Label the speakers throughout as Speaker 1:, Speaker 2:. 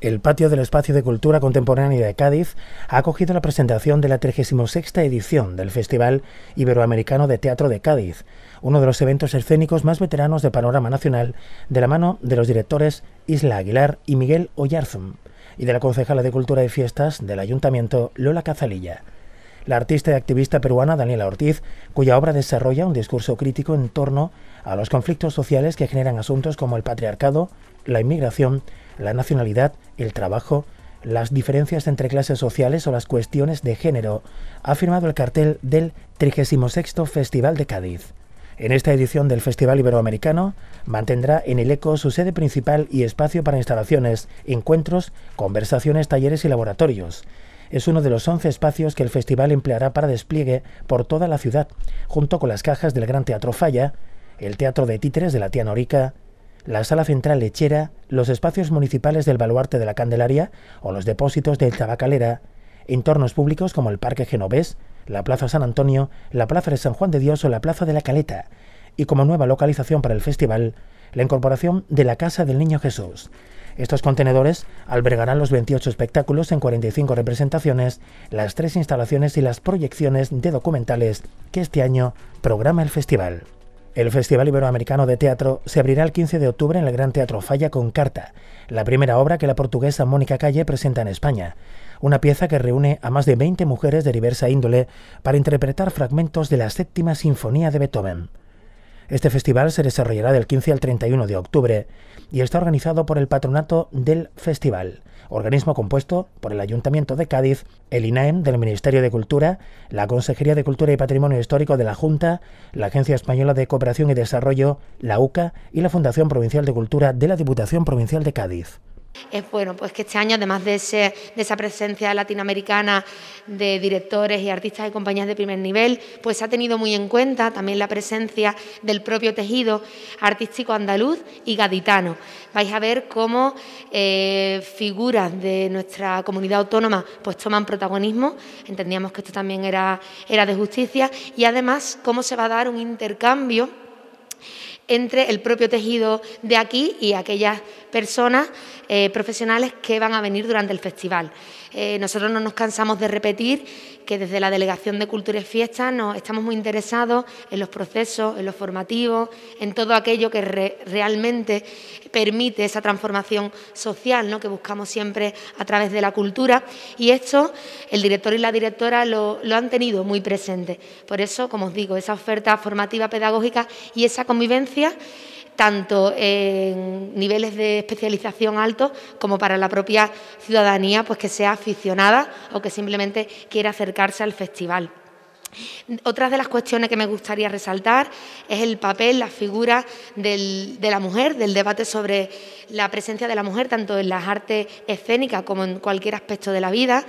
Speaker 1: El patio del Espacio de Cultura Contemporánea de Cádiz ha acogido la presentación de la 36 edición del Festival Iberoamericano de Teatro de Cádiz, uno de los eventos escénicos más veteranos de panorama nacional, de la mano de los directores Isla Aguilar y Miguel Ollarzum, y de la concejala de Cultura y Fiestas del Ayuntamiento Lola Cazalilla. La artista y activista peruana Daniela Ortiz, cuya obra desarrolla un discurso crítico en torno a los conflictos sociales que generan asuntos como el patriarcado, la inmigración, la nacionalidad, el trabajo, las diferencias entre clases sociales o las cuestiones de género, ha firmado el cartel del 36 Festival de Cádiz. En esta edición del Festival Iberoamericano mantendrá en el ECO su sede principal y espacio para instalaciones, encuentros, conversaciones, talleres y laboratorios. Es uno de los 11 espacios que el festival empleará para despliegue por toda la ciudad, junto con las cajas del Gran Teatro Falla, el Teatro de Títeres de la Tía Norica, la sala central lechera, los espacios municipales del baluarte de la Candelaria o los depósitos de Tabacalera, entornos públicos como el Parque Genovés, la Plaza San Antonio, la Plaza de San Juan de Dios o la Plaza de la Caleta, y como nueva localización para el festival, la incorporación de la Casa del Niño Jesús. Estos contenedores albergarán los 28 espectáculos en 45 representaciones, las tres instalaciones y las proyecciones de documentales que este año programa el festival. El Festival Iberoamericano de Teatro se abrirá el 15 de octubre en el Gran Teatro Falla con Carta, la primera obra que la portuguesa Mónica Calle presenta en España. Una pieza que reúne a más de 20 mujeres de diversa índole para interpretar fragmentos de la séptima sinfonía de Beethoven. Este festival se desarrollará del 15 al 31 de octubre y está organizado por el Patronato del Festival, organismo compuesto por el Ayuntamiento de Cádiz, el INAEM del Ministerio de Cultura, la Consejería de Cultura y Patrimonio Histórico de la Junta, la Agencia Española de Cooperación y Desarrollo, la UCA y la Fundación Provincial de Cultura de la Diputación Provincial de Cádiz.
Speaker 2: Es bueno, pues que este año, además de, esa presencia latinoamericana de directores y artistas y compañías de primer nivel, pues se ha tenido muy en cuenta también la presencia del propio tejido artístico andaluz y gaditano. Vais a ver cómo eh, figuras de nuestra comunidad autónoma pues toman protagonismo, entendíamos que esto también era, era de justicia, y además cómo se va a dar un intercambio entre el propio tejido de aquí y aquellas personas eh, profesionales que van a venir durante el festival. Eh, nosotros no nos cansamos de repetir que desde la Delegación de Cultura y Fiestas nos estamos muy interesados en los procesos, en los formativos, en todo aquello que realmente permite esa transformación social ¿no? que buscamos siempre a través de la cultura. Y esto el director y la directora lo han tenido muy presente. Por eso, como os digo, esa oferta formativa pedagógica y esa convivencia tanto en niveles de especialización altos como para la propia ciudadanía, pues que sea aficionada o que simplemente quiera acercarse al festival. Otra de las cuestiones que me gustaría resaltar es el papel, la figura de la mujer, del debate sobre la presencia de la mujer tanto en las artes escénicas como en cualquier aspecto de la vida.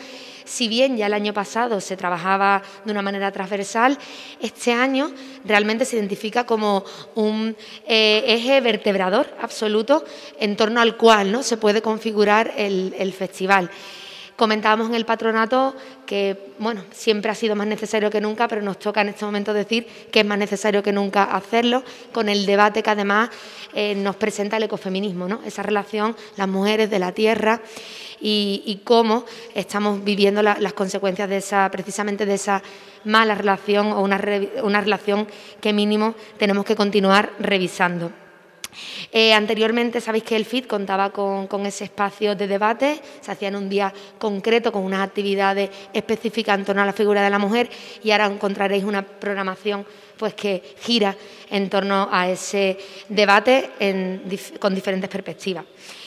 Speaker 2: Si bien ya el año pasado se trabajaba de una manera transversal, este año realmente se identifica como un eh, eje vertebrador absoluto en torno al cual ¿no? se puede configurar el festival. Comentábamos en el patronato que, bueno, siempre ha sido más necesario que nunca, pero nos toca en este momento decir que es más necesario que nunca hacerlo, con el debate que además eh, nos presenta el ecofeminismo, ¿no? Esa relación, las mujeres de la tierra y, cómo estamos viviendo las consecuencias de esa, precisamente de esa mala relación o una, una relación que mínimo tenemos que continuar revisando. Eh, anteriormente sabéis que el FIT contaba con, ese espacio de debate, se hacía en un día concreto con unas actividades específicas en torno a la figura de la mujer y ahora encontraréis una programación pues que gira en torno a ese debate con diferentes perspectivas.